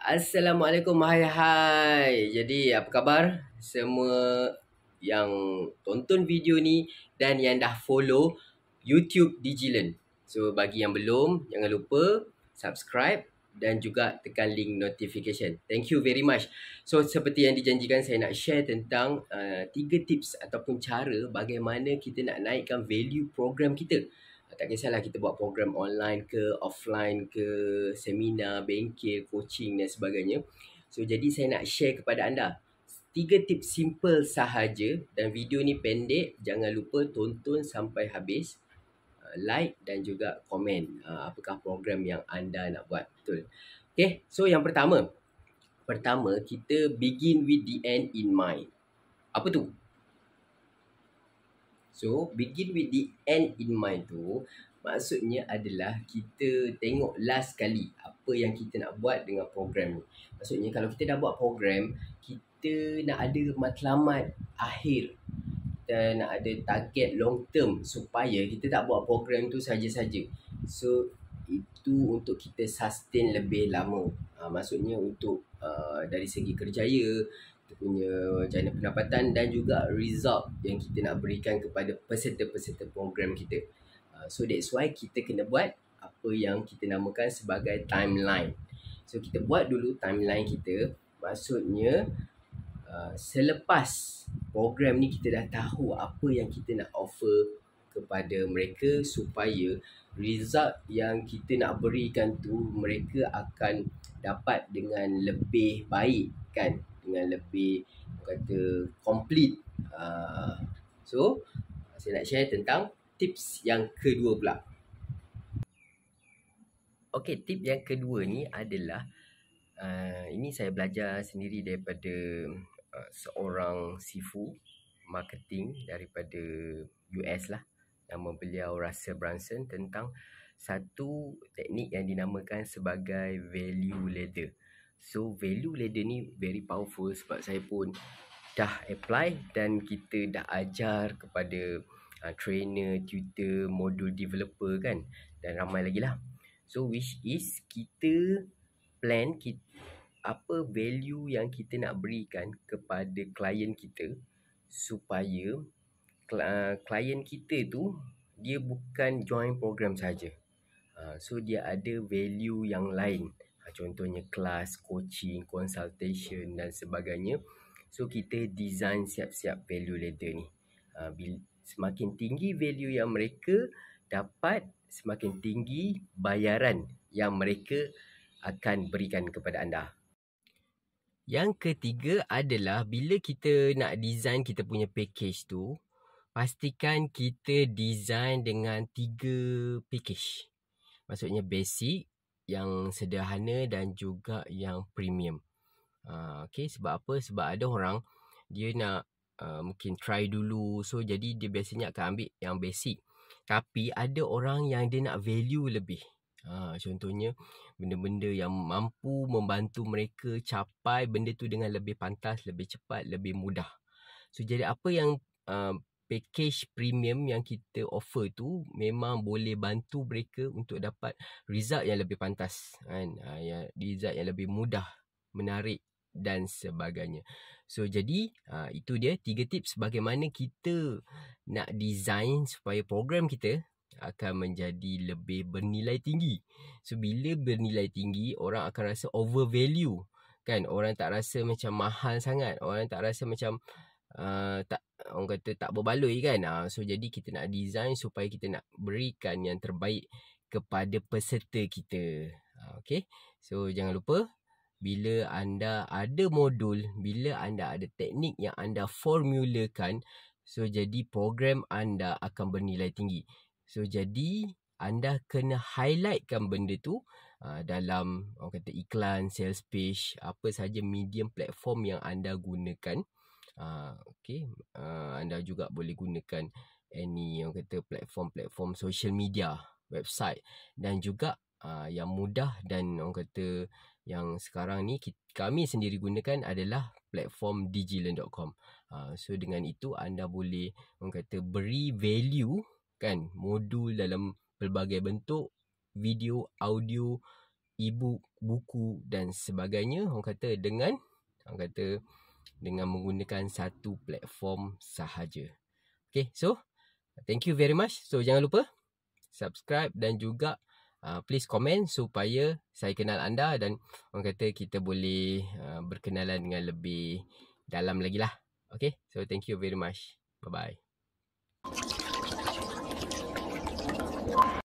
Assalamualaikum hai hai Jadi apa khabar semua yang tonton video ni dan yang dah follow YouTube Digilen So bagi yang belum jangan lupa subscribe dan juga tekan link notification Thank you very much So seperti yang dijanjikan saya nak share tentang uh, 3 tips ataupun cara bagaimana kita nak naikkan value program kita tak kisahlah kita buat program online ke offline ke seminar, bengkel, coaching dan sebagainya. So jadi saya nak share kepada anda tiga tips simple sahaja dan video ni pendek jangan lupa tonton sampai habis uh, like dan juga komen uh, apakah program yang anda nak buat betul Okay, so yang pertama pertama kita begin with the end in mind apa tu So begin with the end in mind tu Maksudnya adalah kita tengok last kali Apa yang kita nak buat dengan program ni Maksudnya kalau kita dah buat program Kita nak ada matlamat akhir Kita nak ada target long term Supaya kita tak buat program tu saja-saja. So itu untuk kita sustain lebih lama ha, Maksudnya untuk uh, dari segi kerjaya kita punya channel pendapatan dan juga result yang kita nak berikan kepada peserta-peserta program kita. Ah, so that's why kita kena buat apa yang kita namakan sebagai timeline. So kita buat dulu timeline kita. Maksudnya ah, selepas program ni kita dah tahu apa yang kita nak offer kepada mereka supaya result yang kita nak berikan tu mereka akan dapat dengan lebih baik kan dengan lebih kata complete uh, so saya nak share tentang tips yang kedua pula Okey, tip yang kedua ni adalah uh, ini saya belajar sendiri daripada uh, seorang sifu marketing daripada US lah nama beliau Russell Brunson tentang satu teknik yang dinamakan sebagai value ladder. So value ladder ni very powerful sebab saya pun dah apply dan kita dah ajar kepada uh, trainer, tutor, modul developer kan dan ramai lagi lah. So which is kita plan kita, apa value yang kita nak berikan kepada klien kita supaya uh, ah, klien kita tu dia bukan join program saja. Uh, ah, so dia ada value yang lain. Ah, contohnya kelas, coaching, consultation dan sebagainya. So kita design siap-siap value ladder ni. Ah, semakin tinggi value yang mereka dapat, semakin tinggi bayaran yang mereka akan berikan kepada anda. Yang ketiga adalah bila kita nak design kita punya package tu, pastikan kita design dengan tiga package. Maksudnya basic, yang sederhana dan juga yang premium. Uh, okay, sebab apa? Sebab ada orang dia nak uh, mungkin try dulu. So, jadi dia biasanya akan ambil yang basic. Tapi ada orang yang dia nak value lebih. Ha, contohnya benda-benda yang mampu membantu mereka capai benda tu dengan lebih pantas, lebih cepat, lebih mudah. So jadi apa yang uh, package premium yang kita offer tu memang boleh bantu mereka untuk dapat result yang lebih pantas kan uh, ha, yang result yang lebih mudah menarik dan sebagainya. So jadi uh, itu dia tiga tips bagaimana kita nak design supaya program kita akan menjadi lebih bernilai tinggi. So bila bernilai tinggi orang akan rasa overvalue kan orang tak rasa macam mahal sangat, orang tak rasa macam Uh, tak orang kata tak berbaloi kan uh, so jadi kita nak design supaya kita nak berikan yang terbaik kepada peserta kita uh, okay so jangan lupa bila anda ada modul bila anda ada teknik yang anda formulakan so jadi program anda akan bernilai tinggi so jadi anda kena highlightkan benda tu Uh, dalam orang kata iklan, sales page, apa saja medium platform yang anda gunakan. Ah, okay, uh, ah, anda juga boleh gunakan any yang kata platform-platform social media, website dan juga uh, yang mudah dan orang kata yang sekarang ni kita, kami sendiri gunakan adalah platform digilearn.com. Uh, so dengan itu anda boleh orang kata beri value kan modul dalam pelbagai bentuk video, audio, ebook buku dan sebagainya orang kata dengan orang kata dengan menggunakan satu platform sahaja. Okay, so thank you very much. So jangan lupa subscribe dan juga uh, please comment supaya saya kenal anda dan orang kata kita boleh uh, berkenalan dengan lebih dalam lagi lah. Okay, so thank you very much. Bye-bye. Thank you.